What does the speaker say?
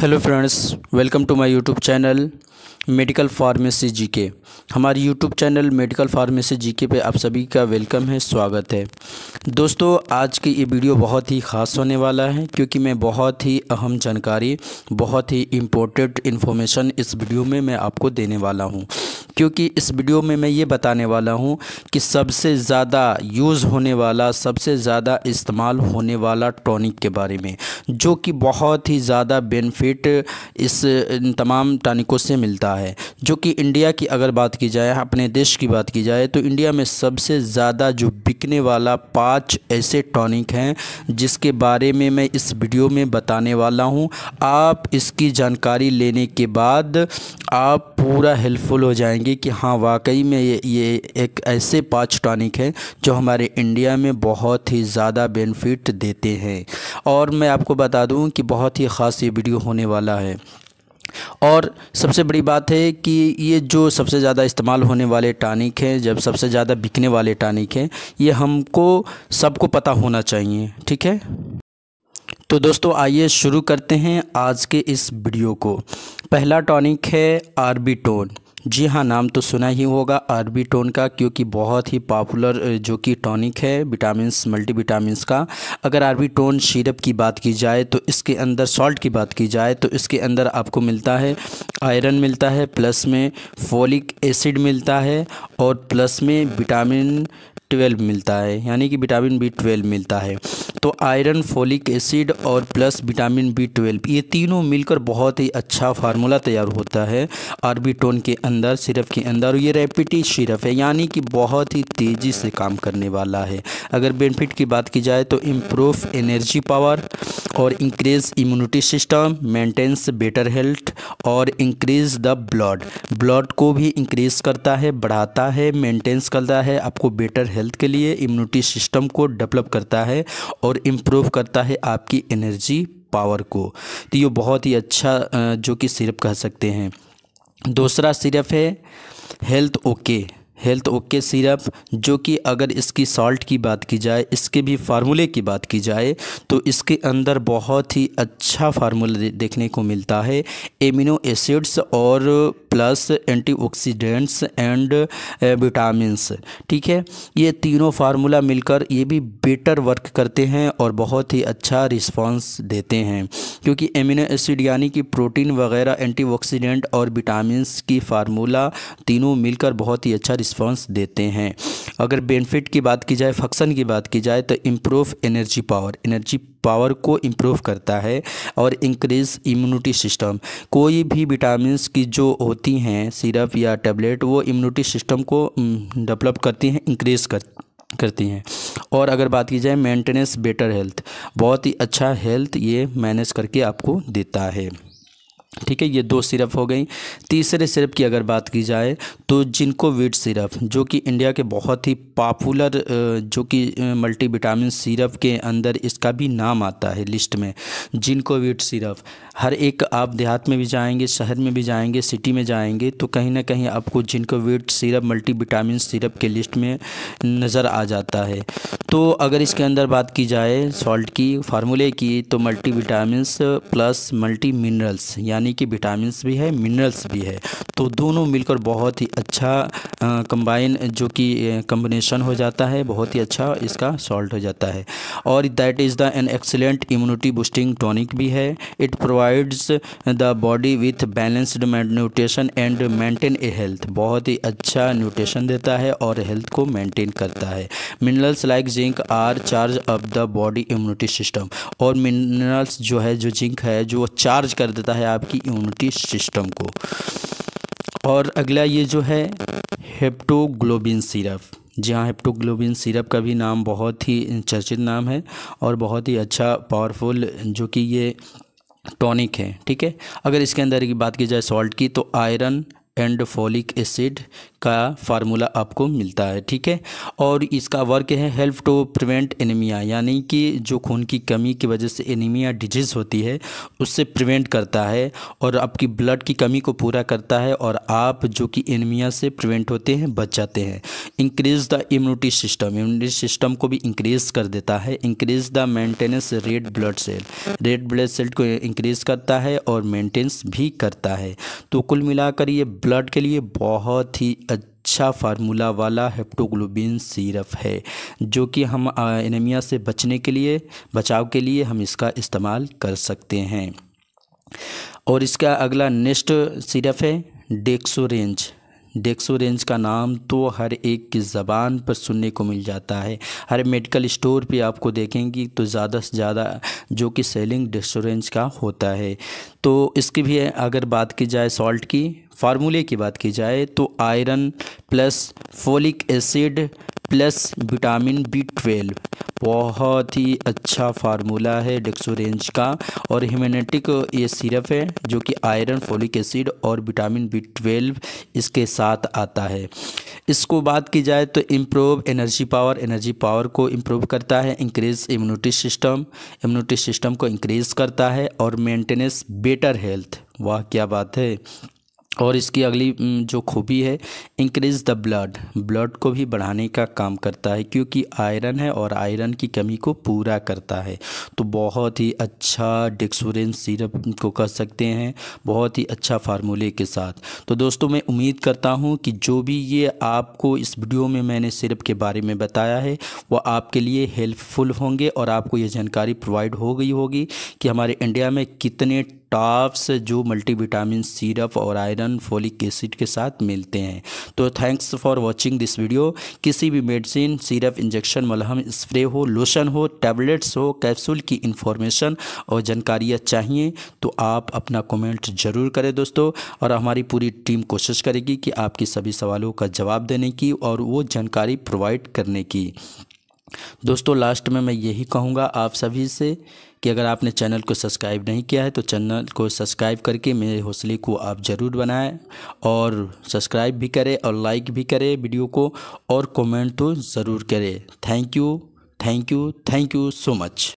Hello friends welcome to my YouTube channel medical pharmacy GK हमारी YouTube channel medical pharmacy GK पे आप सभी का वेलकम है स्वागत है दोस्तों आज की ये वीडियो बहुत ही ख़ास होने वाला है क्योंकि मैं बहुत ही अहम जानकारी बहुत ही इम्पोर्टेंट इन्फॉर्मेशन इस वीडियो में मैं आपको देने वाला हूँ क्योंकि इस वीडियो में मैं ये बताने वाला हूँ कि सबसे ज़्यादा यूज़ होने वाला सबसे ज़्यादा इस्तेमाल होने वाला टॉनिक के बारे में जो कि बहुत ही ज़्यादा बेनिफिट इस इन तमाम टॉनिकों से मिलता है जो कि इंडिया की अगर बात की जाए अपने देश की बात की जाए तो इंडिया में सबसे ज़्यादा जो बिकने वाला पाँच ऐसे टॉनिक हैं जिसके बारे में मैं इस वीडियो में बताने वाला हूँ आप इसकी जानकारी लेने के बाद आप पूरा हेल्पफुल हो जाएंगी कि हाँ वाकई में ये ये एक ऐसे पाँच टॉनिक है जो हमारे इंडिया में बहुत ही ज़्यादा बेनिफिट देते हैं और मैं आपको बता दूँ कि बहुत ही ख़ास ये वीडियो होने वाला है और सबसे बड़ी बात है कि ये जो सबसे ज़्यादा इस्तेमाल होने वाले टानिक हैं जब सबसे ज़्यादा बिकने वाले टानिक हैं ये हमको सबको पता होना चाहिए ठीक है तो दोस्तों आइए शुरू करते हैं आज के इस वीडियो को पहला टॉनिक है आर्बिटोन जी हाँ नाम तो सुना ही होगा आर्बिटोन का क्योंकि बहुत ही पॉपुलर जो कि टॉनिक है विटामिन मल्टी विटामिन का अगर आर्बिटोन शीरप की बात की जाए तो इसके अंदर सॉल्ट की बात की जाए तो इसके अंदर आपको मिलता है आयरन मिलता है प्लस में फोलिक एसिड मिलता है और प्लस में विटामिन ट्वेल्व मिलता है यानी कि विटामिन बी ट्वेल्व मिलता है तो आयरन फोलिक एसिड और प्लस विटामिन बी ट्वेल्व ये तीनों मिलकर बहुत ही अच्छा फार्मूला तैयार होता है आर्बिटोन के अंदर सिरप के अंदर ये रेपिटी सिरप है यानी कि बहुत ही तेज़ी से काम करने वाला है अगर बेनिफिट की बात की जाए तो इम्प्रूव एनर्जी पावर और increase immunity system maintains better health और इंक्रीज द ब्लड ब्लड को भी इंक्रीज करता है बढ़ाता है मेंटेन्स करता है आपको बेटर हेल्थ के लिए इम्यूनिटी सिस्टम को डेवलप करता है और इम्प्रूव करता है आपकी एनर्जी पावर को तो ये बहुत ही अच्छा जो कि सिरप कह सकते हैं दूसरा सिरप है health okay okay. Health okay syrup जो कि अगर इसकी सॉल्ट की बात की जाए इसके भी फार्मूले की बात की जाए तो इसके अंदर बहुत ही अच्छा फार्मूला देखने को मिलता है एमिनो एसिड्स और प्लस एंटीऑक्सीडेंट्स एंड विटामिनस ठीक है ये तीनों फार्मूला मिलकर ये भी बेटर वर्क करते हैं और बहुत ही अच्छा रिस्पांस देते हैं क्योंकि एमिनो एसिड यानी कि प्रोटीन वगैरह एंटीऑक्सीडेंट और विटामिनस की फार्मूला तीनों मिलकर बहुत ही अच्छा रिस्पॉन्स देते हैं अगर बेनिफिट की बात की जाए फंक्शन की बात की जाए तो improve energy power energy power को इम्प्रूव करता है और इंक्रीज इम्यूनिटी सिस्टम कोई भी विटामिन की जो होती हैं सिरप या टेबलेट वो इम्यूनिटी सिस्टम को डेवलप करती हैं इंक्रीज़ कर करती हैं और अगर बात की जाए मेंटेनेंस बेटर हेल्थ बहुत ही अच्छा हेल्थ ये मैनेज करके आपको देता है ठीक है ये दो सिरप हो गई तीसरे सिरप की अगर बात की जाए तो जिनको वीट सिरप जो कि इंडिया के बहुत ही पॉपुलर जो कि मल्टी विटामिन सिरप के अंदर इसका भी नाम आता है लिस्ट में जिनको वीट सिरप हर एक आप देहात में भी जाएंगे शहर में भी जाएंगे सिटी में जाएंगे तो कहीं ना कहीं आपको जिनको वीट सिरप मल्टी विटामिन सिरप के लिस्ट में नज़र आ जाता है तो अगर इसके अंदर बात की जाए सॉल्ट की फार्मूले की तो multivitamin plus multi minerals यानी कि विटामिन भी है मिनरल्स भी है तो दोनों मिलकर बहुत ही अच्छा कंबाइन जो कि कम्बिनेशन हो जाता है बहुत ही अच्छा इसका सॉल्ट हो जाता है और that is the an excellent immunity boosting tonic भी है it provides the body with balanced nutrition and maintain a health बहुत ही अच्छा न्यूट्रिशन देता है और हेल्थ को मेंटेन करता है minerals like zinc are charge of the body immunity system और मिनरल्स जो है जो जिंक है जो चार्ज कर देता है आपकी इम्यूनिटी सिस्टम को और अगला ये जो है हेप्टोग्लोबिन सिरप जी हाँ हेप्टोग्लोबिन सिरप का भी नाम बहुत ही चर्चित नाम है और बहुत ही अच्छा पावरफुल जो कि ये टॉनिक है ठीक है अगर इसके अंदर की बात की जाए सॉल्ट की तो आयरन एंड फॉलिक एसिड का फार्मूला आपको मिलता है ठीक है और इसका वर्क है हेल्प टू प्रिवेंट एनीमिया यानी कि जो खून की कमी की वजह से एनीमिया डिजीज़ होती है उससे प्रिवेंट करता है और आपकी ब्लड की कमी को पूरा करता है और आप जो कि एनीमिया से प्रिवेंट होते हैं बच जाते हैं increase the immunity system immunity system को भी इंक्रीज़ कर देता है increase the maintenance red blood cell red blood cell को इंक्रीज़ करता है और मेंटेनेंस भी करता है तो कुल मिलाकर ये ब्लड के लिए बहुत ही अच्छा फार्मूला वाला हेप्टोग्लोबिन सिरप है जो कि हम एनीमिया से बचने के लिए बचाव के लिए हम इसका इस्तेमाल कर सकते हैं और इसका अगला नेक्स्ट सिरप है डेक्सोरेंज डेक्सो रेंज का नाम तो हर एक की ज़बान पर सुनने को मिल जाता है हर मेडिकल स्टोर पे आपको देखेंगी तो ज़्यादा से ज़्यादा जो कि सेलिंग डेक्सो रेंज का होता है तो इसकी भी अगर बात की जाए सॉल्ट की फार्मूले की बात की जाए तो iron plus folic acid plus vitamin B twelve बहुत ही अच्छा फार्मूला है डेक्सोरेंज का और हिमेनेटिक ये सिरप है जो कि आयरन फोलिक एसिड और विटामिन बी ट्वेल्व इसके साथ आता है इसको बात की जाए तो improve energy power energy power को इम्प्रूव करता है increase immunity system immunity system को इंक्रीज करता है और मेंटेनेंस बेटर हेल्थ वाह क्या बात है और इसकी अगली जो खूबी है इंक्रीज द ब्लड ब्लड को भी बढ़ाने का काम करता है क्योंकि आयरन है और आयरन की कमी को पूरा करता है तो बहुत ही अच्छा डिक्सोरेन सिरप को कह सकते हैं बहुत ही अच्छा फार्मूले के साथ तो दोस्तों मैं उम्मीद करता हूँ कि जो भी ये आपको इस वीडियो में मैंने सिरप के बारे में बताया है वह आपके लिए हेल्पफुल होंगे और आपको ये जानकारी प्रोवाइड हो गई होगी कि हमारे इंडिया में कितने स्टाफ्स जो मल्टीविटामिन सीरप और आयरन फोलिक एसिड के साथ मिलते हैं तो thanks for watching this video किसी भी मेडिसिन सीरप इंजेक्शन मलहम स्प्रे हो लोशन हो टैबलेट्स हो कैप्सूल की इन्फॉर्मेशन और जानकारियाँ चाहिए तो आप अपना कमेंट ज़रूर करें दोस्तों और हमारी पूरी टीम कोशिश करेगी कि आपकी सभी सवालों का जवाब देने की और वो जानकारी प्रोवाइड करने की दोस्तों लास्ट में मैं यही कहूँगा आप सभी से कि अगर आपने चैनल को सब्सक्राइब नहीं किया है तो चैनल को सब्सक्राइब करके मेरे हौसले को आप ज़रूर बनाएं और सब्सक्राइब भी करें और लाइक भी करें वीडियो को और कमेंट तो ज़रूर करें thank you thank you thank you so much